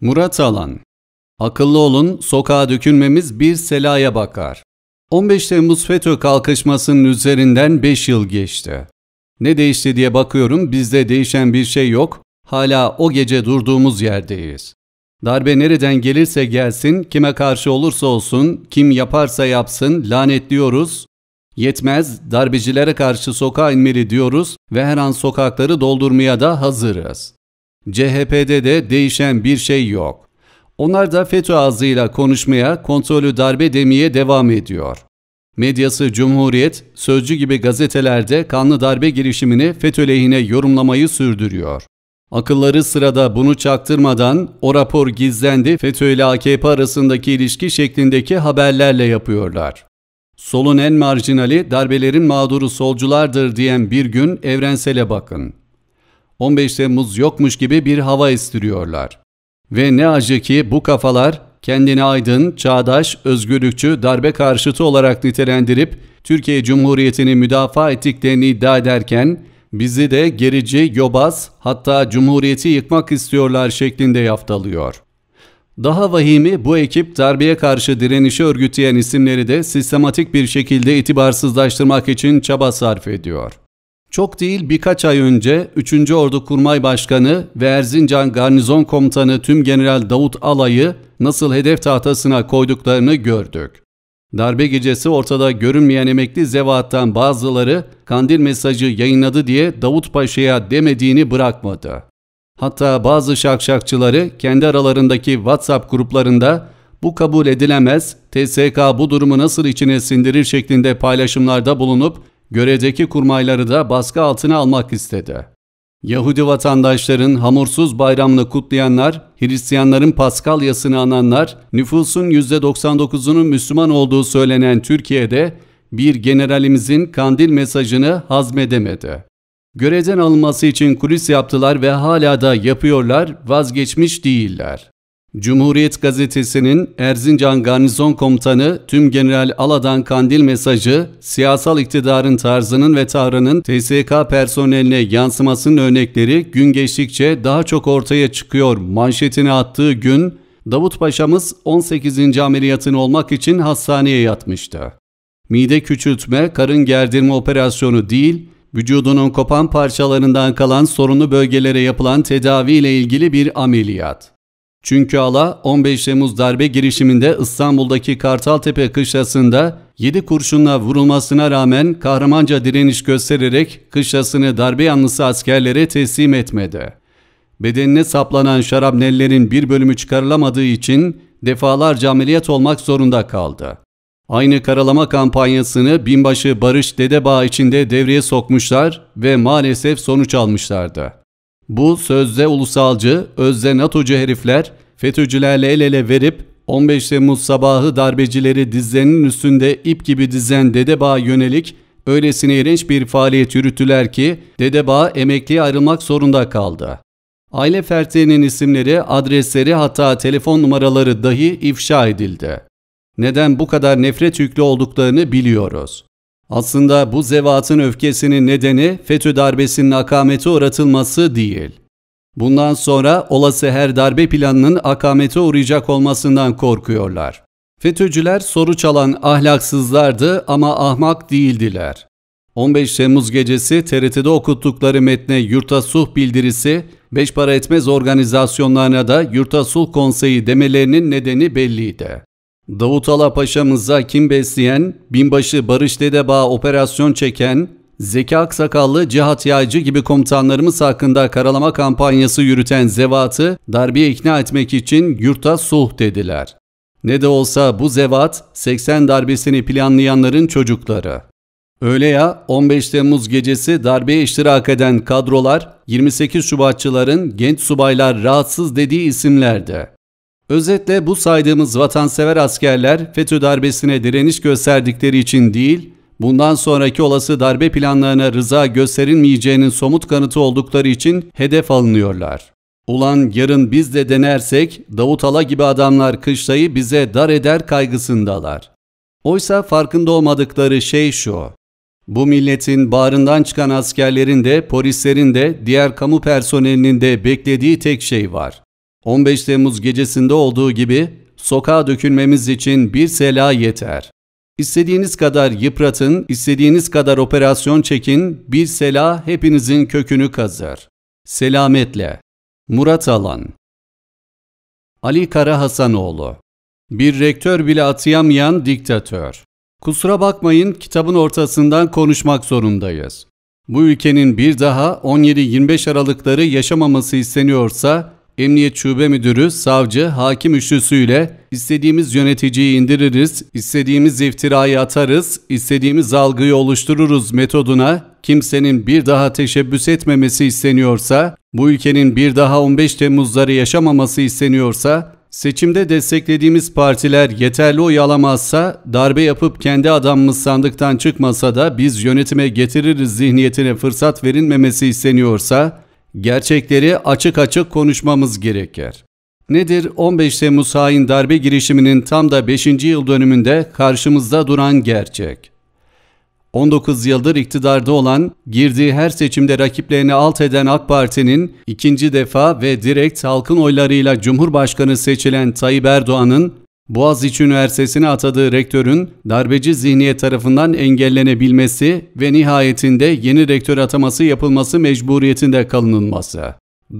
Murat Alan Akıllı olun, sokağa dökülmemiz bir selaya bakar. 15 Temmuz FETÖ kalkışmasının üzerinden 5 yıl geçti. Ne değişti diye bakıyorum, bizde değişen bir şey yok, hala o gece durduğumuz yerdeyiz. Darbe nereden gelirse gelsin, kime karşı olursa olsun, kim yaparsa yapsın, lanetliyoruz. Yetmez, darbecilere karşı sokağa inmeli diyoruz ve her an sokakları doldurmaya da hazırız. CHP'de de değişen bir şey yok. Onlar da FETÖ ağzıyla konuşmaya, kontrolü darbe demeye devam ediyor. Medyası Cumhuriyet, Sözcü gibi gazetelerde kanlı darbe girişimini FETÖ lehine yorumlamayı sürdürüyor. Akılları sırada bunu çaktırmadan o rapor gizlendi FETÖ ile AKP arasındaki ilişki şeklindeki haberlerle yapıyorlar. Solun en marjinali darbelerin mağduru solculardır diyen bir gün evrensele bakın. 15 Temmuz yokmuş gibi bir hava estiriyorlar. Ve ne acı ki bu kafalar kendini aydın, çağdaş, özgürlükçü, darbe karşıtı olarak nitelendirip Türkiye Cumhuriyeti'ni müdafaa ettiklerini iddia ederken bizi de gerici, yobaz hatta cumhuriyeti yıkmak istiyorlar şeklinde yaftalıyor. Daha vahimi bu ekip darbeye karşı direnişi örgütleyen isimleri de sistematik bir şekilde itibarsızlaştırmak için çaba sarf ediyor. Çok değil birkaç ay önce 3. Ordu Kurmay Başkanı ve Erzincan Garnizon Komutanı Tüm General Davut Alay'ı nasıl hedef tahtasına koyduklarını gördük. Darbe gecesi ortada görünmeyen emekli zevattan bazıları kandil mesajı yayınladı diye Davut Paşa'ya demediğini bırakmadı. Hatta bazı şakşakçıları kendi aralarındaki WhatsApp gruplarında bu kabul edilemez, TSK bu durumu nasıl içine sindirir şeklinde paylaşımlarda bulunup Göredeki kurmayları da baskı altına almak istedi. Yahudi vatandaşların hamursuz bayramını kutlayanlar, Hristiyanların Paskalyasını ananlar, nüfusun %99'unun Müslüman olduğu söylenen Türkiye'de bir generalimizin kandil mesajını hazmedemedi. Göreden alınması için kulis yaptılar ve hala da yapıyorlar, vazgeçmiş değiller. Cumhuriyet Gazetesi'nin Erzincan Garnizon Komutanı Tüm General Aladan Kandil mesajı, siyasal iktidarın tarzının ve tavrının TSK personeline yansımasının örnekleri gün geçtikçe daha çok ortaya çıkıyor manşetini attığı gün, Davut Paşa'mız 18. ameliyatın olmak için hastaneye yatmıştı. Mide küçültme, karın gerdirme operasyonu değil, vücudunun kopan parçalarından kalan sorunlu bölgelere yapılan tedavi ile ilgili bir ameliyat. Çünkü Ala, 15 Temmuz darbe girişiminde İstanbul'daki Kartaltepe kışlasında 7 kurşunla vurulmasına rağmen kahramanca direniş göstererek kışlasını darbe yanlısı askerlere teslim etmedi. Bedenine saplanan şarapnellerin bir bölümü çıkarılamadığı için defalarca ameliyat olmak zorunda kaldı. Aynı karalama kampanyasını binbaşı Barış Dedebağ içinde devreye sokmuşlar ve maalesef sonuç almışlardı. Bu sözde ulusalcı, özde NATO'cu herifler FETÖ'cülerle el ele verip 15 Temmuz sabahı darbecileri dizlerinin üstünde ip gibi dizen Dedeba yönelik öylesine iğrenç bir faaliyet yürüttüler ki Dedeba emekliye ayrılmak zorunda kaldı. Aile fertlerinin isimleri, adresleri hatta telefon numaraları dahi ifşa edildi. Neden bu kadar nefret yüklü olduklarını biliyoruz. Aslında bu zevatın öfkesinin nedeni FETÖ darbesinin akamete uğratılması değil. Bundan sonra olası her darbe planının akamete uğrayacak olmasından korkuyorlar. FETÖ'cüler soru çalan ahlaksızlardı ama ahmak değildiler. 15 Temmuz gecesi TRT'de okuttukları metne Yurta sulh bildirisi, beş para etmez organizasyonlarına da Yurta sulh konseyi demelerinin nedeni belliydi. Davut Ala Paşa'mıza kim besleyen, binbaşı Barış Dedeba operasyon çeken, Zeki Aksakallı, Cihat Yaycı gibi komutanlarımız hakkında karalama kampanyası yürüten zevatı darbeye ikna etmek için yurta suh dediler. Ne de olsa bu zevat 80 darbesini planlayanların çocukları. Öyle ya 15 Temmuz gecesi darbeye iştirak eden kadrolar 28 Şubatçıların genç subaylar rahatsız dediği isimlerdi. Özetle bu saydığımız vatansever askerler FETÖ darbesine direniş gösterdikleri için değil, bundan sonraki olası darbe planlarına rıza gösterilmeyeceğinin somut kanıtı oldukları için hedef alınıyorlar. Ulan yarın biz de denersek Davut Ala gibi adamlar kışlayı bize dar eder kaygısındalar. Oysa farkında olmadıkları şey şu. Bu milletin bağrından çıkan askerlerin de, polislerin de, diğer kamu personelinin de beklediği tek şey var. 15 Temmuz gecesinde olduğu gibi sokağa dökülmemiz için bir sela yeter. İstediğiniz kadar yıpratın, istediğiniz kadar operasyon çekin, bir sela hepinizin kökünü kazır. Selametle. Murat Alan Ali Kara Hasanoğlu Bir rektör bile atayamayan diktatör. Kusura bakmayın kitabın ortasından konuşmak zorundayız. Bu ülkenin bir daha 17-25 Aralıkları yaşamaması isteniyorsa Emniyet Şube Müdürü, savcı, hakim üçlüsüyle istediğimiz yöneticiyi indiririz, istediğimiz iftirayı atarız, istediğimiz algıyı oluştururuz metoduna kimsenin bir daha teşebbüs etmemesi isteniyorsa, bu ülkenin bir daha 15 Temmuzları yaşamaması isteniyorsa, seçimde desteklediğimiz partiler yeterli oy alamazsa, darbe yapıp kendi adamımız sandıktan çıkmasa da biz yönetime getiririz zihniyetine fırsat verilmemesi isteniyorsa, Gerçekleri açık açık konuşmamız gerekir. Nedir 15 Temmuz hain darbe girişiminin tam da 5. yıl dönümünde karşımızda duran gerçek? 19 yıldır iktidarda olan, girdiği her seçimde rakiplerini alt eden AK Parti'nin ikinci defa ve direkt halkın oylarıyla Cumhurbaşkanı seçilen Tayyip Erdoğan'ın Boğaziçi Üniversitesi'ne atadığı rektörün darbeci zihniyet tarafından engellenebilmesi ve nihayetinde yeni rektör ataması yapılması mecburiyetinde kalınılması.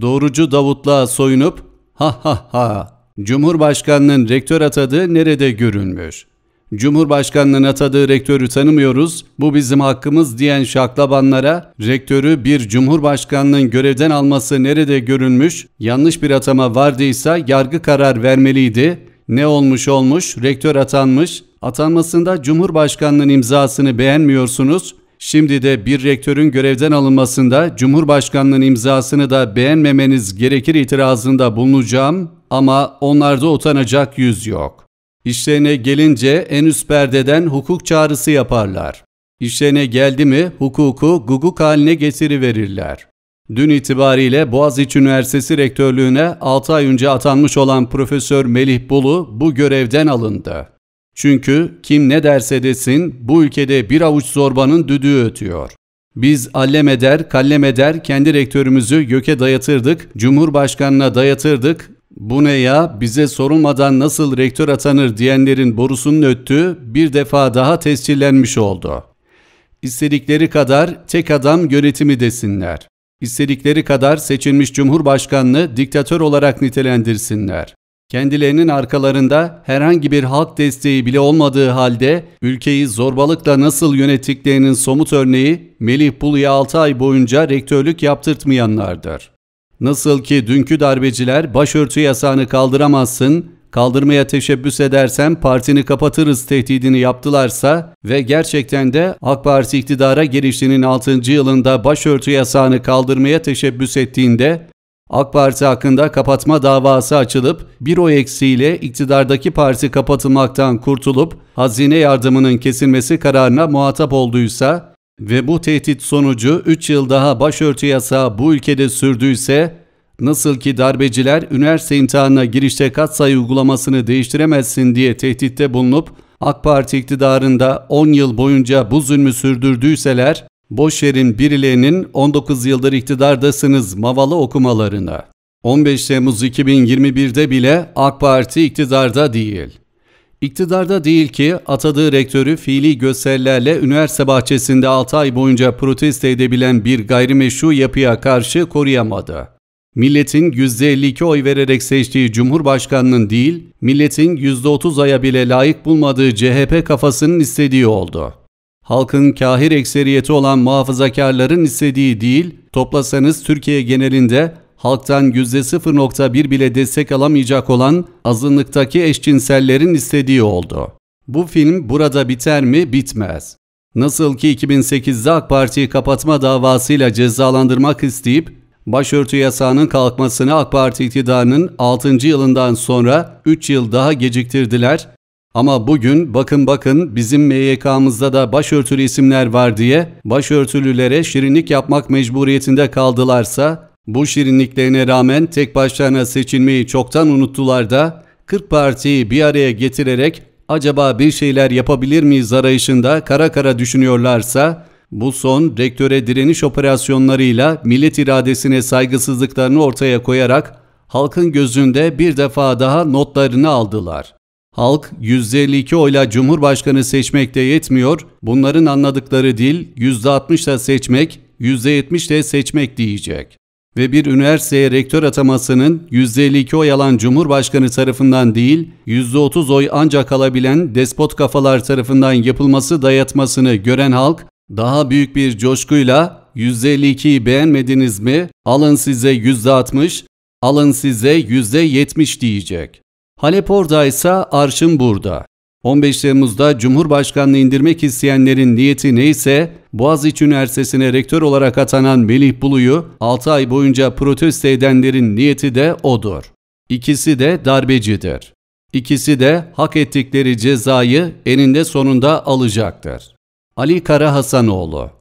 Doğrucu Davutluğa soyunup ha ha ha Cumhurbaşkanının rektör atadığı nerede görülmüş? Cumhurbaşkanının atadığı rektörü tanımıyoruz, bu bizim hakkımız diyen şaklabanlara rektörü bir cumhurbaşkanının görevden alması nerede görülmüş, yanlış bir atama vardıysa yargı karar vermeliydi, ne olmuş olmuş, rektör atanmış, atanmasında Cumhurbaşkanı'nın imzasını beğenmiyorsunuz, şimdi de bir rektörün görevden alınmasında Cumhurbaşkanı'nın imzasını da beğenmemeniz gerekir itirazında bulunacağım ama onlarda utanacak yüz yok. İşlerine gelince en üst perdeden hukuk çağrısı yaparlar. İşlerine geldi mi hukuku guguk haline getiriverirler. Dün itibariyle Boğaziçi Üniversitesi Rektörlüğüne 6 ay önce atanmış olan Profesör Melih Bulu bu görevden alındı. Çünkü kim ne derse desin bu ülkede bir avuç zorbanın düdüğü ötüyor. Biz allem eder, kallem eder, kendi rektörümüzü göke dayatırdık, cumhurbaşkanına dayatırdık. Bu ne ya, bize sorulmadan nasıl rektör atanır diyenlerin borusunun öttüğü bir defa daha tescillenmiş oldu. İstedikleri kadar tek adam yönetimi desinler. İstedikleri kadar seçilmiş cumhurbaşkanını diktatör olarak nitelendirsinler. Kendilerinin arkalarında herhangi bir halk desteği bile olmadığı halde ülkeyi zorbalıkla nasıl yönettiklerinin somut örneği Melih Bulu'ya 6 ay boyunca rektörlük yaptırtmayanlardır. Nasıl ki dünkü darbeciler başörtü yasağını kaldıramazsın, Kaldırmaya teşebbüs edersem partini kapatırız tehdidini yaptılarsa ve gerçekten de AK Parti iktidara girişinin 6. yılında başörtü yasağını kaldırmaya teşebbüs ettiğinde AK Parti hakkında kapatma davası açılıp bir o eksiğiyle iktidardaki parti kapatılmaktan kurtulup hazine yardımının kesilmesi kararına muhatap olduysa ve bu tehdit sonucu 3 yıl daha başörtü yasağı bu ülkede sürdüyse Nasıl ki darbeciler üniversite imtihanına girişte katsayı uygulamasını değiştiremezsin diye tehditte bulunup AK Parti iktidarında 10 yıl boyunca bu zulmü sürdürdüyseler, boş yerin birilerinin 19 yıldır iktidardasınız mavalı okumalarına. 15 Temmuz 2021'de bile AK Parti iktidarda değil. İktidarda değil ki atadığı rektörü fiili gösterilerle üniversite bahçesinde 6 ay boyunca protesto edebilen bir gayrimeşru yapıya karşı koruyamadı milletin %52 oy vererek seçtiği Cumhurbaşkanının değil, milletin %30 aya bile layık bulmadığı CHP kafasının istediği oldu. Halkın kahir ekseriyeti olan muhafazakarların istediği değil, toplasanız Türkiye genelinde halktan %0.1 bile destek alamayacak olan azınlıktaki eşcinsellerin istediği oldu. Bu film burada biter mi? Bitmez. Nasıl ki 2008'de AK Parti'yi kapatma davasıyla cezalandırmak isteyip Başörtü yasağının kalkmasını AK Parti iktidarının 6. yılından sonra 3 yıl daha geciktirdiler. Ama bugün bakın bakın bizim MYK'mızda da başörtülü isimler var diye başörtülülere şirinlik yapmak mecburiyetinde kaldılarsa bu şirinliklerine rağmen tek başlarına seçilmeyi çoktan unuttular da 40 partiyi bir araya getirerek acaba bir şeyler yapabilir miyiz arayışında kara kara düşünüyorlarsa bu son rektöre direniş operasyonlarıyla millet iradesine saygısızlıklarını ortaya koyarak halkın gözünde bir defa daha notlarını aldılar. Halk 152 oyla Cumhurbaşkanı seçmekte yetmiyor, bunların anladıkları dil %60 seçmek, %70 seçmek diyecek. Ve bir üniversiteye rektör atamasının 152 oy alan Cumhurbaşkanı tarafından değil, %30 oy ancak alabilen despot kafalar tarafından yapılması dayatmasını gören halk, daha büyük bir coşkuyla %52'yi beğenmediniz mi? Alın size %60, alın size %70 diyecek. Halep oradaysa arşın burada. 15 Temmuz'da Cumhurbaşkanlığı indirmek isteyenlerin niyeti neyse Boğaziçi Üniversitesi'ne rektör olarak atanan Melih Bulu'yu 6 ay boyunca protesto edenlerin niyeti de odur. İkisi de darbecidir. İkisi de hak ettikleri cezayı eninde sonunda alacaktır. Ali Kara Hasanoğlu